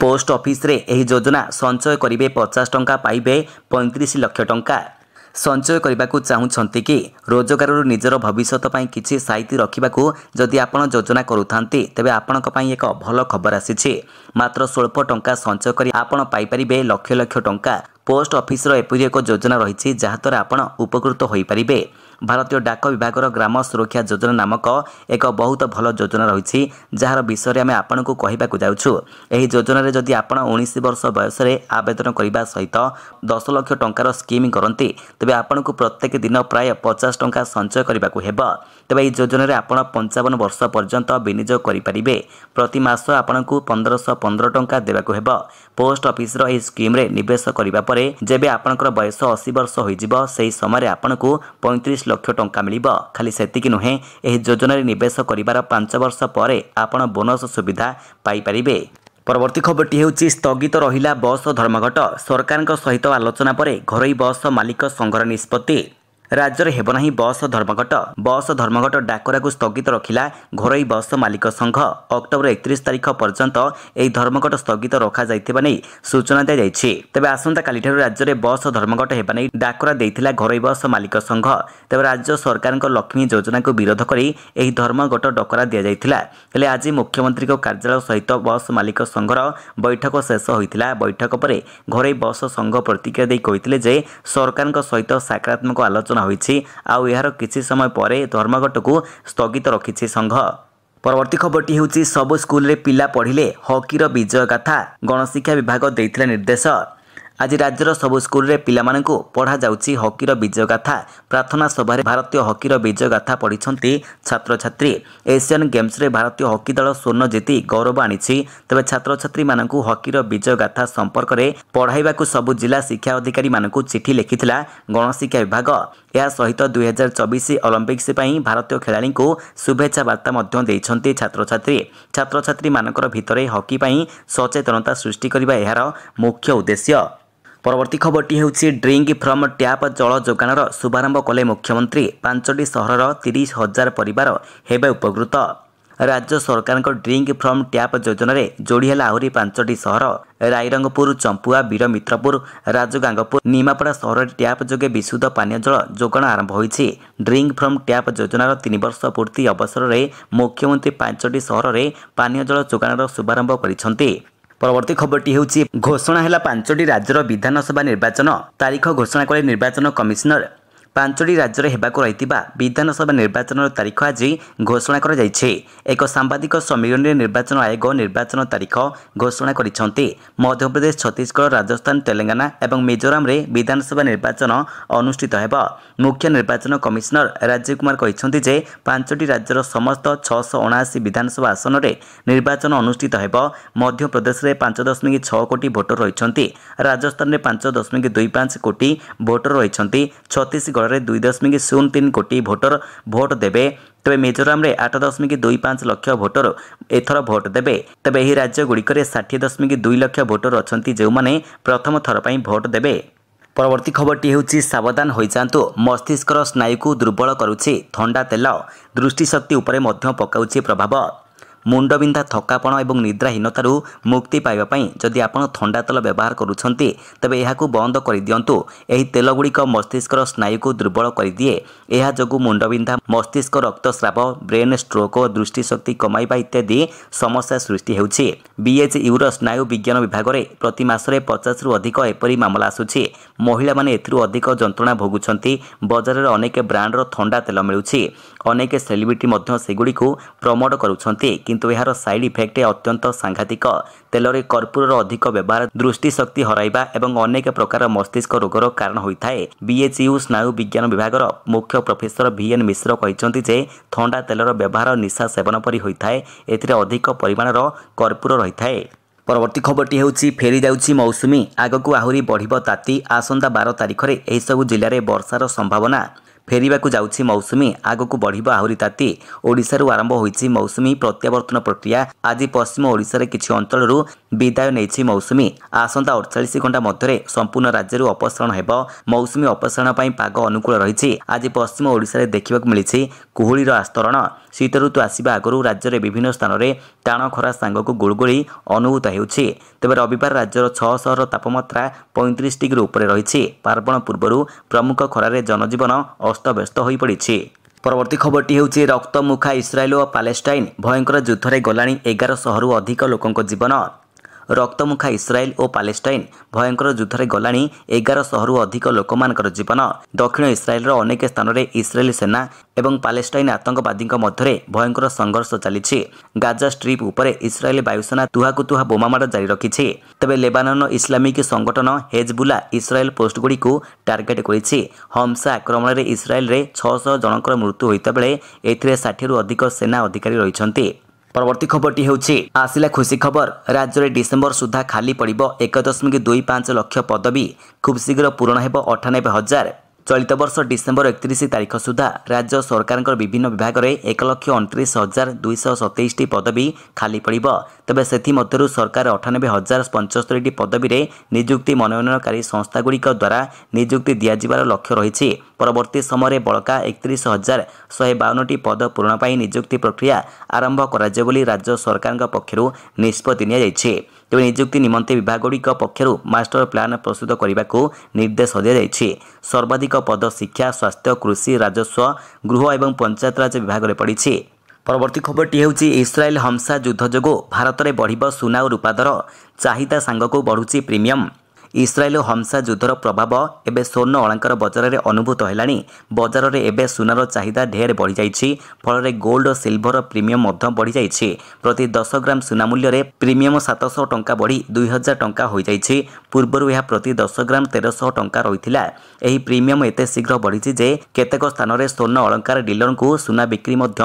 post ଅଫିସରେ ଏହି ଯୋଜନା ସଞ୍ଚୟ କରିବେ ପଚାଶ ଟଙ୍କା ପାଇବେ ପଇଁତିରିଶ ଲକ୍ଷ ଟଙ୍କା ସଞ୍ଚୟ କରିବାକୁ ଚାହୁଁଛନ୍ତି କି ରୋଜଗାରରୁ ନିଜର ଭବିଷ୍ୟତ ପାଇଁ କିଛି ସାଇତି ରଖିବାକୁ ଯଦି ଆପଣ ଯୋଜନା କରୁଥାନ୍ତି ତେବେ ଆପଣଙ୍କ ପାଇଁ ଏକ ଭଲ ଖବର ଆସିଛି ମାତ୍ର ସ୍ୱଳ୍ପ ଟଙ୍କା ସଞ୍ଚୟ କରି ଆପଣ ପାଇପାରିବେ ଲକ୍ଷ ଲକ୍ଷ ଟଙ୍କା ପୋଷ୍ଟ ଅଫିସର ଏପରି ଏକ ଯୋଜନା ରହିଛି ଯାହାଦ୍ୱାରା ଆପଣ ଉପକୃତ ହୋଇପାରିବେ ଭାରତୀୟ ଡାକ ବିଭାଗର ଗ୍ରାମ ସୁରକ୍ଷା ଯୋଜନା ନାମକ ଏକ ବହୁତ ଭଲ ଯୋଜନା ରହିଛି ଯାହାର ବିଷୟରେ ଆମେ ଆପଣଙ୍କୁ କହିବାକୁ ଯାଉଛୁ ଏହି ଯୋଜନାରେ ଯଦି ଆପଣ ଉଣେଇଶ ବର୍ଷ ବୟସରେ ଆବେଦନ କରିବା ସହିତ ଦଶ ଲକ୍ଷ ଟଙ୍କାର ସ୍କିମ୍ କରନ୍ତି ତେବେ ଆପଣଙ୍କୁ ପ୍ରତ୍ୟେକ ଦିନ ପ୍ରାୟ ପଚାଶ ଟଙ୍କା ସଞ୍ଚୟ କରିବାକୁ ହେବ ତେବେ ଏହି ଯୋଜନାରେ ଆପଣ ପଞ୍ଚାବନ ବର୍ଷ ପର୍ଯ୍ୟନ୍ତ ବିନିଯୋଗ କରିପାରିବେ ପ୍ରତିମାସ ଆପଣଙ୍କୁ ପନ୍ଦରଶହ ପନ୍ଦର ଟଙ୍କା ଦେବାକୁ ହେବ ପୋଷ୍ଟ ଅଫିସର ଏହି ସ୍କିମ୍ରେ ନିବେଶ କରିବା ପରେ ଯେବେ ଆପଣଙ୍କର ବୟସ ଅଶୀ ବର୍ଷ ହୋଇଯିବ ସେହି ସମୟରେ ଆପଣଙ୍କୁ ପଇଁତିରିଶ ଲକ୍ଷ ଟଙ୍କା ମିଳିବ ଖାଲି ସେତିକି ନୁହେଁ ଏହି ଯୋଜନାରେ ନିବେଶ କରିବାର ପାଞ୍ଚ ବର୍ଷ ପରେ ଆପଣ ବୋନସ ସୁବିଧା ପାଇପାରିବେ ପରବର୍ତ୍ତୀ ଖବରଟି ହେଉଛି ସ୍ଥଗିତ ରହିଲା ବସ୍ ଧର୍ମଘଟ ସରକାରଙ୍କ ସହିତ ଆଲୋଚନା ପରେ ଘରୋଇ ବସ୍ ମାଲିକ ସଂଘର ନିଷ୍ପତ୍ତି ରାଜ୍ୟରେ ହେବ ନାହିଁ ବସ୍ ଧର୍ମଘଟ ବସ୍ ଧର୍ମଘଟ ଡାକରାକୁ ସ୍ଥଗିତ ରଖିଲା ଘରୋଇ ବସ୍ ମାଲିକ ସଂଘ ଅକ୍ଟୋବର ଏକତିରିଶ ତାରିଖ ପର୍ଯ୍ୟନ୍ତ ଏହି ଧର୍ମଘଟ ସ୍ଥଗିତ ରଖାଯାଇଥିବା ନେଇ ସୂଚନା ଦିଆଯାଇଛି ତେବେ ଆସନ୍ତାକାଲିଠାରୁ ରାଜ୍ୟରେ ବସ୍ ଧର୍ମଘଟ ହେବା ନେଇ ଡାକରା ଦେଇଥିଲା ଘରୋଇ ବସ୍ ମାଲିକ ସଂଘ ତେବେ ରାଜ୍ୟ ସରକାରଙ୍କ ଲକ୍ଷ୍ମୀ ଯୋଜନାକୁ ବିରୋଧ କରି ଏହି ଧର୍ମଘଟ ଡକରା ଦିଆଯାଇଥିଲା ହେଲେ ଆଜି ମୁଖ୍ୟମନ୍ତ୍ରୀଙ୍କ କାର୍ଯ୍ୟାଳୟ ସହିତ ବସ୍ ମାଲିକ ସଂଘର ବୈଠକ ଶେଷ ହୋଇଥିଲା ବୈଠକ ପରେ ଘରୋଇ ବସ୍ ସଂଘ ପ୍ରତିକ୍ରିୟା ଦେଇ କହିଥିଲେ ଯେ ସରକାରଙ୍କ ସହିତ ସକାରାତ୍ମକ ଆଲୋଚନା ଘୋଷଣା ହୋଇଛି ଆଉ ଏହାର କିଛି ସମୟ ପରେ ଧର୍ମଘଟକୁ ସ୍ଥଗିତ ରଖିଛି ସଂଘ ପରବର୍ତ୍ତୀ ଖବରଟି ହେଉଛି ସବୁ ସ୍କୁଲରେ ପିଲା ପଢ଼ିଲେ ହକିର ବିଜୟ ଗାଥା ଗଣଶିକ୍ଷା ବିଭାଗ ଦେଇଥିଲା ନିର୍ଦ୍ଦେଶ ଆଜି ରାଜ୍ୟର ସବୁ ସ୍କୁଲରେ ପିଲାମାନଙ୍କୁ ପଢ଼ାଯାଉଛି ହକିର ବିଜୟ ଗାଥା ପ୍ରାର୍ଥନା ସଭାରେ ଭାରତୀୟ ହକିର ବିଜୟ ଗାଥା ପଢ଼ିଛନ୍ତି ଛାତ୍ରଛାତ୍ରୀ ଏସିଆନ୍ ଗେମ୍ସରେ ଭାରତୀୟ ହକି ଦଳ ସ୍ୱର୍ଣ୍ଣ ଜିତି ଗୌରବ ଆଣିଛି ତେବେ ଛାତ୍ରଛାତ୍ରୀମାନଙ୍କୁ ହକିର ବିଜୟ ଗାଥା ସମ୍ପର୍କରେ ପଢ଼ାଇବାକୁ ସବୁ ଜିଲ୍ଲା ଶିକ୍ଷା ଅଧିକାରୀମାନଙ୍କୁ ଚିଠି ଲେଖିଥିଲା ଗଣଶିକ୍ଷା ବିଭାଗ ଏହା ସହିତ ଦୁଇହଜାର ଚବିଶ ଅଲମ୍ପିକ୍ସ ପାଇଁ ଭାରତୀୟ ଖେଳାଳିଙ୍କୁ ଶୁଭେଚ୍ଛା ବାର୍ତ୍ତା ମଧ୍ୟ ଦେଇଛନ୍ତି ଛାତ୍ରଛାତ୍ରୀ ଛାତ୍ରଛାତ୍ରୀମାନଙ୍କର ଭିତରେ ହକି ପାଇଁ ସଚେତନତା ସୃଷ୍ଟି କରିବା ଏହାର ମୁଖ୍ୟ ଉଦ୍ଦେଶ୍ୟ ପରବର୍ତ୍ତୀ ଖବରଟି ହେଉଛି ଡ୍ରିଙ୍କ ଫ୍ରମ୍ ଟ୍ୟାପ୍ ଜଳ ଯୋଗାଣର ଶୁଭାରମ୍ଭ କଲେ ମୁଖ୍ୟମନ୍ତ୍ରୀ ପାଞ୍ଚଟି ସହରର ତିରିଶ ହଜାର ପରିବାର ହେବେ ଉପକୃତ ରାଜ୍ୟ ସରକାରଙ୍କ ଡ୍ରିଙ୍କ ଫ୍ରମ୍ ଟ୍ୟାପ୍ ଯୋଜନାରେ ଯୋଡ଼ି ହେଲା ଆହୁରି ପାଞ୍ଚଟି ସହର ରାଇରଙ୍ଗପୁର ଚମ୍ପୁଆ ବୀରମିତ୍ରପୁର ରାଜଗାଙ୍ଗପୁର ନିମାପଡ଼ା ସହରରେ ଟ୍ୟାପ୍ ଯୋଗେ ବିଶୁଦ୍ଧ ପାନୀୟ ଜଳ ଯୋଗାଣ ଆରମ୍ଭ ହୋଇଛି ଡ୍ରିଙ୍କ ଫ୍ରମ୍ ଟ୍ୟାପ୍ ଯୋଜନାର ତିନି ବର୍ଷ ପୂର୍ତ୍ତି ଅବସରରେ ମୁଖ୍ୟମନ୍ତ୍ରୀ ପାଞ୍ଚଟି ସହରରେ ପାନୀୟ ଜଳ ଯୋଗାଣର ଶୁଭାରମ୍ଭ କରିଛନ୍ତି ପରବର୍ତ୍ତୀ ଖବରଟି ହେଉଛି ଘୋଷଣା ହେଲା ପାଞ୍ଚଟି ରାଜ୍ୟର ବିଧାନସଭା ନିର୍ବାଚନ ତାରିଖ ଘୋଷଣା କଲେ ନିର୍ବାଚନ କମିଶନର ପାଞ୍ଚଟି ରାଜ୍ୟରେ ହେବାକୁ ରହିଥିବା ବିଧାନସଭା ନିର୍ବାଚନର ତାରିଖ ଆଜି ଘୋଷଣା କରାଯାଇଛି ଏକ ସାମ୍ବାଦିକ ସମ୍ମିଳନୀରେ ନିର୍ବାଚନ ଆୟୋଗ ନିର୍ବାଚନ ତାରିଖ ଘୋଷଣା କରିଛନ୍ତି ମଧ୍ୟପ୍ରଦେଶ ଛତିଶଗଡ଼ ରାଜସ୍ଥାନ ତେଲେଙ୍ଗାନା ଏବଂ ମିଜୋରାମରେ ବିଧାନସଭା ନିର୍ବାଚନ ଅନୁଷ୍ଠିତ ହେବ ମୁଖ୍ୟ ନିର୍ବାଚନ କମିଶନର ରାଜୀବ କୁମାର କହିଛନ୍ତି ଯେ ପାଞ୍ଚଟି ରାଜ୍ୟର ସମସ୍ତ ଛଅଶହ ଅଣାଅଶୀ ବିଧାନସଭା ଆସନରେ ନିର୍ବାଚନ ଅନୁଷ୍ଠିତ ହେବ ମଧ୍ୟପ୍ରଦେଶରେ ପାଞ୍ଚ ଦଶମିକ ଛଅ କୋଟି ଭୋଟର ରହିଛନ୍ତି ରାଜସ୍ଥାନରେ ପାଞ୍ଚ ଦଶମିକ ଦୁଇ ପାଞ୍ଚ କୋଟି ଭୋଟର ରହିଛନ୍ତି ଛତିଶଗଡ଼ ମେଘାଳୟରେ ଦୁଇ ଦଶମିକ ଶୂନ ତିନି କୋଟି ଭୋଟର ଭୋଟ ଦେବେ ତେବେ ମିଜୋରାମରେ ଆଠ ଦଶମିକ ଦୁଇ ପାଞ୍ଚ ଲକ୍ଷ ଭୋଟର ଏଥର ଭୋଟ ଦେବେ ତେବେ ଏହି ରାଜ୍ୟଗୁଡ଼ିକରେ ଷାଠିଏ ଦଶମିକ ଦୁଇ ଲକ୍ଷ ଭୋଟର ଅଛନ୍ତି ଯେଉଁମାନେ ପ୍ରଥମ ଥର ପାଇଁ ଭୋଟ ଦେବେ ପରବର୍ତ୍ତୀ ଖବରଟି ହେଉଛି ସାବଧାନ ହୋଇଯାଆନ୍ତୁ ମସ୍ତିଷ୍କର ସ୍ନାୟୁକୁ ଦୁର୍ବଳ କରୁଛି ଥଣ୍ଡା ତେଲ ଦୃଷ୍ଟିଶକ୍ତି ଉପରେ ମଧ୍ୟ ପକାଉଛି ପ୍ରଭାବ ମୁଣ୍ଡବିନ୍ଧା ଥକାପଣ ଏବଂ ନିଦ୍ରାହୀନତାରୁ ମୁକ୍ତି ପାଇବା ପାଇଁ ଯଦି ଆପଣ ଥଣ୍ଡା ତେଲ ବ୍ୟବହାର କରୁଛନ୍ତି ତେବେ ଏହାକୁ ବନ୍ଦ କରିଦିଅନ୍ତୁ ଏହି ତେଲଗୁଡ଼ିକ ମସ୍ତିଷ୍କର ସ୍ନାୟୁକୁ ଦୁର୍ବଳ କରିଦିଏ ଏହା ଯୋଗୁଁ ମୁଣ୍ଡବିନ୍ଧା ମସ୍ତିଷ୍କ ରକ୍ତସ୍ରାବ ବ୍ରେନ୍ ଷ୍ଟ୍ରୋକ୍ ଦୃଷ୍ଟିଶକ୍ତି କମାଇବା ଇତ୍ୟାଦି ସମସ୍ୟା ସୃଷ୍ଟି ହେଉଛି ବିଏଚ୍ୟୁର ସ୍ନାୟୁ ବିଜ୍ଞାନ ବିଭାଗରେ ପ୍ରତି ମାସରେ ପଚାଶରୁ ଅଧିକ ଏପରି ମାମଲା ଆସୁଛି ମହିଳାମାନେ ଏଥିରୁ ଅଧିକ ଯନ୍ତ୍ରଣା ଭୋଗୁଛନ୍ତି ବଜାରରେ ଅନେକ ବ୍ରାଣ୍ଡର ଥଣ୍ଡା ତେଲ ମିଳୁଛି ଅନେକ ସେଲିବ୍ରିଟି ମଧ୍ୟ ସେଗୁଡ଼ିକୁ ପ୍ରମୋଟ କରୁଛନ୍ତି କିନ୍ତୁ କିନ୍ତୁ ଏହାର ସାଇଡ୍ ଇଫେକ୍ଟ ଅତ୍ୟନ୍ତ ସାଂଘାତିକ ତେଲରେ କର୍ପୁରର ଅଧିକ ବ୍ୟବହାର ଦୃଷ୍ଟିଶକ୍ତି ହରାଇବା ଏବଂ ଅନେକ ପ୍ରକାର ମସ୍ତିଷ୍କ ରୋଗର କାରଣ ହୋଇଥାଏ ବିଏଚ୍ୟୁ ସ୍ନାୟୁ ବିଜ୍ଞାନ ବିଭାଗର ମୁଖ୍ୟ ପ୍ରଫେସର ଭିଏନ୍ ମିଶ୍ର କହିଛନ୍ତି ଯେ ଥଣ୍ଡା ତେଲର ବ୍ୟବହାର ନିଶା ସେବନ ପରି ହୋଇଥାଏ ଏଥିରେ ଅଧିକ ପରିମାଣର କର୍ପୁର ରହିଥାଏ ପରବର୍ତ୍ତୀ ଖବରଟି ହେଉଛି ଫେରିଯାଉଛି ମୌସୁମୀ ଆଗକୁ ଆହୁରି ବଢ଼ିବ ତାତି ଆସନ୍ତା ବାର ତାରିଖରେ ଏହିସବୁ ଜିଲ୍ଲାରେ ବର୍ଷାର ସମ୍ଭାବନା ଫେରିବାକୁ ଯାଉଛି ମୌସୁମୀ ଆଗକୁ ବଢ଼ିବ ଆହୁରି ତାତି ଓଡ଼ିଶାରୁ ଆରମ୍ଭ ହୋଇଛି ମୌସୁମୀ ପ୍ରତ୍ୟାବର୍ତ୍ତନ ପ୍ରକ୍ରିୟା ଆଜି ପଶ୍ଚିମ ଓଡ଼ିଶାରେ କିଛି ଅଞ୍ଚଳରୁ ବିଦାୟ ନେଇଛି ମୌସୁମୀ ଆସନ୍ତା ଅଡ଼ଚାଳିଶ ଘଣ୍ଟା ମଧ୍ୟରେ ସମ୍ପୂର୍ଣ୍ଣ ରାଜ୍ୟରୁ ଅପସାରଣ ହେବ ମୌସୁମୀ ଅପସାରଣ ପାଇଁ ପାଗ ଅନୁକୂଳ ରହିଛି ଆଜି ପଶ୍ଚିମ ଓଡ଼ିଶାରେ ଦେଖିବାକୁ ମିଳିଛି କୁହୁଳିର ଆସ୍ତରଣ ଶୀତ ଋତୁ ଆସିବା ଆଗରୁ ରାଜ୍ୟରେ ବିଭିନ୍ନ ସ୍ଥାନରେ ଟାଣ ଖରା ସାଙ୍ଗକୁ ଗୁଳୁଗୁଳି ଅନୁଭୂତ ହେଉଛି ତେବେ ରବିବାର ରାଜ୍ୟର ଛଅ ସହର ତାପମାତ୍ରା ପଇଁତିରିଶ ଡିଗ୍ରୀ ଉପରେ ରହିଛି ପାର୍ବଣ ପୂର୍ବରୁ ପ୍ରମୁଖ ଖରାରେ ଜନଜୀବନ ଅସ୍ତ ଅସ୍ତବ୍ୟସ୍ତ ହୋଇପଡ଼ିଛି ପରବର୍ତ୍ତୀ ଖବରଟି ହେଉଛି ରକ୍ତମୁଖା ଇସ୍ରାଏଲ ଓ ପାଲେଷ୍ଟାଇନ୍ ଭୟଙ୍କର ଯୁଦ୍ଧରେ ଗଲାଣି ଏଗାର ଶହରୁ ଅଧିକ ଲୋକଙ୍କ ଜୀବନ ରକ୍ତମୁଖା ଇସ୍ରାଏଲ୍ ଓ ପାଲେଷ୍ଟାଇନ୍ ଭୟଙ୍କର ଯୁଦ୍ଧରେ ଗଲାଣି ଏଗାରଶହରୁ ଅଧିକ ଲୋକମାନଙ୍କର ଜୀବନ ଦକ୍ଷିଣ ଇସ୍ରାଏଲ୍ର ଅନେକ ସ୍ଥାନରେ ଇସ୍ରାଏଲ୍ ସେନା ଏବଂ ପାଲେଷ୍ଟାଇନ୍ ଆତଙ୍କବାଦୀଙ୍କ ମଧ୍ୟରେ ଭୟଙ୍କର ସଂଘର୍ଷ ଚାଲିଛି ଗାଜା ଷ୍ଟ୍ରିପ୍ ଉପରେ ଇସ୍ରାଏଲ୍ ବାୟୁସେନା ତୁହାକୁ ତୁହା ବୋମାମାଡ଼ ଜାରି ରଖିଛି ତେବେ ଲେବାନନ ଇସ୍ଲାମିକ ସଂଗଠନ ହେଜବୁଲା ଇସ୍ରାଏଲ୍ ପୋଷ୍ଟଗୁଡ଼ିକୁ ଟାର୍ଗେଟ୍ କରିଛି ହମ୍ସା ଆକ୍ରମଣରେ ଇସ୍ରାଏଲ୍ରେ ଛଅଶହ ଜଣଙ୍କର ମୃତ୍ୟୁ ହୋଇଥିବାବେଳେ ଏଥିରେ ଷାଠିଏରୁ ଅଧିକ ସେନା ଅଧିକାରୀ ରହିଛନ୍ତି पवर्ती खबरटी आसला खुशी खबर राज्यले डिसेम्बर सुधा खाली पर्व एक दशमिक दुई पाँच लक्ष पदवी खुबशीघ्र पूरण अठानब्बे हजार চলিত বর্ষ ডিসেম্বর একত্রিশ তারিখ সুদ্ধা রাজ্য সরকারঙ্কর বিভিন্ন বিভাগে এক লক্ষ অণত্রিশ হাজার দুইশ সতেইশটি পদবী খালি পড়ব তবে সেমধ্যে সরকার অঠানবে হাজার পঞ্চস্তরিটি পদবীরে নিযুক্তি মনোনয়নকারী সংস্থাগুড়ি দ্বারা নিযুক্তি দিয়াযার লক্ষ্য রয়েছে পরবর্তী সময়ে বড়কা একত্রিশ হাজার শহে বাউনটি পদ পূরণ নিযুক্তি প্রক্রিয়া আরম্ভ করা রাজ্য সরকারঙ্ক পক্ষ নিষ্পতি নিয়েছে ତେବେ ନିଯୁକ୍ତି ନିମନ୍ତେ ବିଭାଗଗୁଡ଼ିକ ପକ୍ଷରୁ ମାଷ୍ଟର ପ୍ଲାନ୍ ପ୍ରସ୍ତୁତ କରିବାକୁ ନିର୍ଦ୍ଦେଶ ଦିଆଯାଇଛି ସର୍ବାଧିକ ପଦ ଶିକ୍ଷା ସ୍ୱାସ୍ଥ୍ୟ କୃଷି ରାଜସ୍ୱ ଗୃହ ଏବଂ ପଞ୍ଚାୟତରାଜ ବିଭାଗରେ ପଡ଼ିଛି ପରବର୍ତ୍ତୀ ଖବରଟି ହେଉଛି ଇସ୍ରାଏଲ୍ ହମ୍ସା ଯୁଦ୍ଧ ଯୋଗୁଁ ଭାରତରେ ବଢ଼ିବ ସୁନା ଓ ରୂପାଦର ଚାହିଦା ସାଙ୍ଗକୁ ବଢ଼ୁଛି ପ୍ରିମିୟମ୍ ଇସ୍ରାଏଲ୍ ହମ୍ସା ଯୁଦ୍ଧର ପ୍ରଭାବ ଏବେ ସ୍ୱର୍ଣ୍ଣ ଅଳାଙ୍କର ବଜାରରେ ଅନୁଭୂତ ହେଲାଣି ବଜାରରେ ଏବେ ସୁନାର ଚାହିଦା ଢେର ବଢ଼ିଯାଇଛି ଫଳରେ ଗୋଲ୍ଡ ଓ ସିଲ୍ଭରର ପ୍ରିମିୟମ୍ ମଧ୍ୟ ବଢ଼ିଯାଇଛି ପ୍ରତି ଦଶ ଗ୍ରାମ ସୁନା ମୂଲ୍ୟରେ ପ୍ରିମିୟମ୍ ସାତଶହ ଟଙ୍କା ବଢ଼ି ଦୁଇ ହଜାର ଟଙ୍କା ହୋଇଯାଇଛି ପୂର୍ବରୁ ଏହା ପ୍ରତି ଦଶ ଗ୍ରାମ ତେରଶହ ଟଙ୍କା ରହିଥିଲା ଏହି ପ୍ରିମିୟମ୍ ଏତେ ଶୀଘ୍ର ବଢ଼ିଛି ଯେ କେତେକ ସ୍ଥାନରେ ସ୍ୱର୍ଣ୍ଣ ଅଳଙ୍କାର ଡିଲରଙ୍କୁ ସୁନା ବିକ୍ରି ମଧ୍ୟ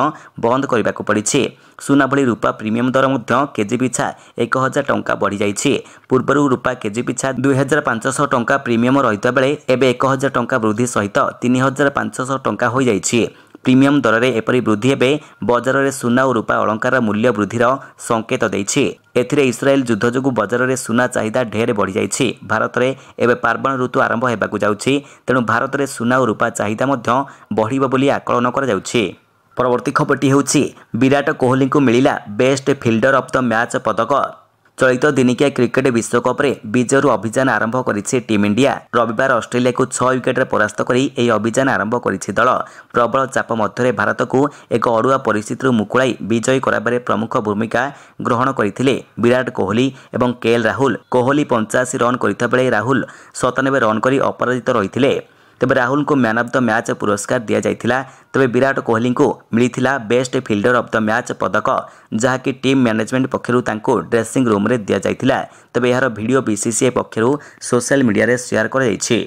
ବନ୍ଦ କରିବାକୁ ପଡ଼ିଛି ସୁନା ଭଳି ରୂପା ପ୍ରିମିୟମ୍ ଦର ମଧ୍ୟ କେଜି ପିଛା ଏକ ହଜାର ଟଙ୍କା ବଢ଼ିଯାଇଛି ପୂର୍ବରୁ ରୂପା କେଜି ପିଛା ଦୁଇ ହଜାର ପାଞ୍ଚଶହ ଟଙ୍କା ପ୍ରିମିୟମ୍ ରହିଥିବା ବେଳେ ଏବେ ଏକ ହଜାର ଟଙ୍କା ବୃଦ୍ଧି ସହିତ ତିନି ହଜାର ପାଞ୍ଚଶହ ଟଙ୍କା ହୋଇଯାଇଛି ପ୍ରିମିୟମ୍ ଦରରେ ଏପରି ବୃଦ୍ଧି ଏବେ ବଜାରରେ ସୁନା ଓ ରୂପା ଅଳଙ୍କାର ମୂଲ୍ୟ ବୃଦ୍ଧିର ସଙ୍କେତ ଦେଇଛି ଏଥିରେ ଇସ୍ରାଏଲ୍ ଯୁଦ୍ଧ ଯୋଗୁଁ ବଜାରରେ ସୁନା ଚାହିଦା ଢେର ବଢ଼ିଯାଇଛି ଭାରତରେ ଏବେ ପାର୍ବଣ ଋତୁ ଆରମ୍ଭ ହେବାକୁ ଯାଉଛି ତେଣୁ ଭାରତରେ ସୁନା ଓ ରୂପା ଚାହିଦା ମଧ୍ୟ ବଢ଼ିବ ବୋଲି ଆକଳନ କରାଯାଉଛି ପରବର୍ତ୍ତୀ ଖବରଟି ହେଉଛି ବିରାଟ କୋହଲିଙ୍କୁ ମିଳିଲା best fielder of the match ପଦକ ଚଳିତ ଦିନିକିଆ କ୍ରିକେଟ୍ ବିଶ୍ୱକପ୍ରେ ବିଜୟରୁ ଅଭିଯାନ ଆରମ୍ଭ କରିଛି ଟିମ୍ ଇଣ୍ଡିଆ ରବିବାର ଅଷ୍ଟ୍ରେଲିଆକୁ ଛଅ ୱିକେଟ୍ରେ ପରାସ୍ତ କରି ଏହି ଅଭିଯାନ ଆରମ୍ଭ କରିଛି ଦଳ ପ୍ରବଳ ଚାପ ମଧ୍ୟରେ ଭାରତକୁ ଏକ ଅଡ଼ୁଆ ପରିସ୍ଥିତିରୁ ମୁକୁଳାଇ ବିଜୟୀ କରାଇବାରେ ପ୍ରମୁଖ ଭୂମିକା ଗ୍ରହଣ କରିଥିଲେ ବିରାଟ କୋହଲି ଏବଂ କେଏଲ୍ ରାହୁଲ କୋହଲି ପଞ୍ଚାଅଶୀ ରନ୍ କରିଥିବା ବେଳେ ରାହୁଲ ସତାନବେ ରନ୍ କରି ଅପରାଜିତ ରହିଥିଲେ ତେବେ ରାହୁଲଙ୍କୁ ମ୍ୟାନ୍ ଅଫ୍ ଦ ମ୍ୟାଚ୍ ପୁରସ୍କାର ଦିଆଯାଇଥିଲା ତେବେ ବିରାଟ କୋହଲିଙ୍କୁ ମିଳିଥିଲା best fielder of the match ପଦକ ଯାହାକି ଟିମ୍ ମ୍ୟାନେଜମେଣ୍ଟ ପକ୍ଷରୁ ତାଙ୍କୁ ଡ୍ରେସିଂ ରୁମ୍ରେ ଦିଆଯାଇଥିଲା ତେବେ ଏହାର ଭିଡ଼ିଓ ବିସିସିଆଇ ପକ୍ଷରୁ ସୋସିଆଲ ମିଡ଼ିଆରେ ସେୟାର କରାଯାଇଛି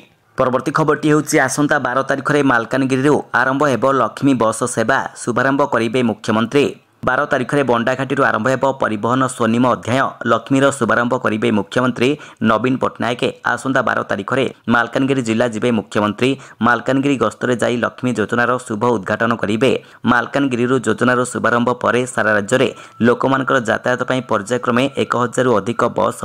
ପରବର୍ତ୍ତୀ ଖବରଟି ହେଉଛି ଆସନ୍ତା ବାର ତାରିଖରେ ମାଲକାନଗିରିରୁ ଆରମ୍ଭ ହେବ ଲକ୍ଷ୍ମୀ ବସ୍ ସେବା ଶୁଭାରମ୍ଭ କରିବେ ମୁଖ୍ୟମନ୍ତ୍ରୀ ବାର ତାରିଖରେ ବଣ୍ଡାଘାଟିରୁ ଆରମ୍ଭ ହେବ ପରିବହନ ସ୍ୱନିମ ଅଧ୍ୟାୟ ଲକ୍ଷ୍ମୀର ଶୁଭାରମ୍ଭ କରିବେ ମୁଖ୍ୟମନ୍ତ୍ରୀ ନବୀନ ପଟ୍ଟନାୟକ ଆସନ୍ତା ବାର ତାରିଖରେ ମାଲକାନଗିରି ଜିଲ୍ଲା ଯିବେ ମୁଖ୍ୟମନ୍ତ୍ରୀ ମାଲକାନଗିରି ଗସ୍ତରେ ଯାଇ ଲକ୍ଷ୍ମୀ ଯୋଜନାର ଶୁଭ ଉଦ୍ଘାଟନ କରିବେ ମାଲକାନଗିରିରୁ ଯୋଜନାର ଶୁଭାରମ୍ଭ ପରେ ସାରା ରାଜ୍ୟରେ ଲୋକମାନଙ୍କର ଯାତାୟାତ ପାଇଁ ପର୍ଯ୍ୟାୟକ୍ରମେ ଏକ ହଜାରରୁ ଅଧିକ ବସ୍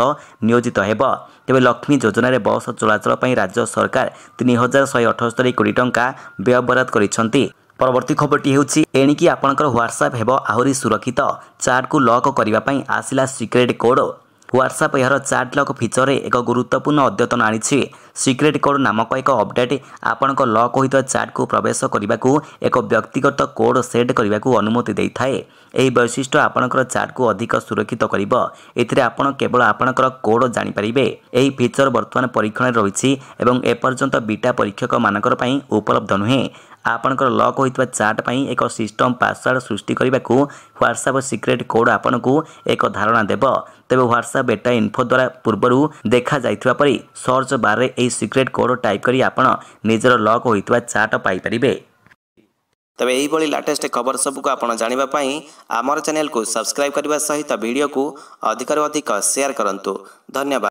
ନିୟୋଜିତ ହେବ ତେବେ ଲକ୍ଷ୍ମୀ ଯୋଜନାରେ ବସ୍ ଚଳାଚଳ ପାଇଁ ରାଜ୍ୟ ସରକାର ତିନି ହଜାର ଶହେ ଅଠସ୍ତରୀ କୋଟି ଟଙ୍କା ବ୍ୟୟ ବରାଦ କରିଛନ୍ତି ପରବର୍ତ୍ତୀ ଖବରଟି ହେଉଛି ଏଣିକି ଆପଣଙ୍କର ହ୍ୱାଟ୍ସଆପ୍ ହେବ ଆହୁରି ସୁରକ୍ଷିତ ଚାଟ୍କୁ ଲକ୍ କରିବା ପାଇଁ ଆସିଲା ସିକ୍ରେଟ୍ କୋଡ଼୍ ହ୍ୱାଟ୍ସଆପ୍ ଏହାର ଚାଟ୍ ଲକ୍ ଫିଚର୍ରେ ଏକ ଗୁରୁତ୍ୱପୂର୍ଣ୍ଣ ଅଦ୍ୟତନ ଆଣିଛି ସିକ୍ରେଟ୍ କୋଡ଼୍ ନାମକ ଏକ ଅପଡେଟ୍ ଆପଣଙ୍କ ଲକ୍ ହୋଇଥିବା ଚାଟ୍କୁ ପ୍ରବେଶ କରିବାକୁ ଏକ ବ୍ୟକ୍ତିଗତ କୋଡ଼୍ ସେଟ୍ କରିବାକୁ ଅନୁମତି ଦେଇଥାଏ ଏହି ବୈଶିଷ୍ଟ୍ୟ ଆପଣଙ୍କର ଚାଟ୍କୁ ଅଧିକ ସୁରକ୍ଷିତ କରିବ ଏଥିରେ ଆପଣ କେବଳ ଆପଣଙ୍କର କୋଡ଼୍ ଜାଣିପାରିବେ ଏହି ଫିଚର୍ ବର୍ତ୍ତମାନ ପରୀକ୍ଷଣରେ ରହିଛି ଏବଂ ଏପର୍ଯ୍ୟନ୍ତ ବିଟା ପରୀକ୍ଷକମାନଙ୍କର ପାଇଁ ଉପଲବ୍ଧ ନୁହେଁ ଆପଣଙ୍କର ଲକ୍ ହୋଇଥିବା ଚାଟ୍ ପାଇଁ ଏକ ସିଷ୍ଟମ୍ ପାସୱାର୍ଡ଼ ସୃଷ୍ଟି କରିବାକୁ ହ୍ୱାଟ୍ସଆପ୍ ସିକ୍ରେଟ୍ କୋଡ଼୍ ଆପଣଙ୍କୁ ଏକ ଧାରଣା ଦେବ ତେବେ ହ୍ୱାଟ୍ସଆପ୍ ବେଟା ଇନ୍ଫୋ ଦ୍ୱାରା ପୂର୍ବରୁ ଦେଖାଯାଇଥିବା ପରି ସର୍ଚ୍ଚ ବାର୍ରେ ଏହି ସିକ୍ରେଟ୍ କୋଡ଼୍ ଟାଇପ୍ କରି ଆପଣ ନିଜର ଲକ୍ ହୋଇଥିବା ଚାଟ୍ ପାଇପାରିବେ ତେବେ ଏହିଭଳି ଲାଟେଷ୍ଟ ଖବର ସବୁକୁ ଆପଣ ଜାଣିବା ପାଇଁ ଆମର ଚ୍ୟାନେଲକୁ ସବସ୍କ୍ରାଇବ୍ କରିବା ସହିତ ଭିଡ଼ିଓକୁ ଅଧିକରୁ ଅଧିକ ସେୟାର କରନ୍ତୁ ଧନ୍ୟବାଦ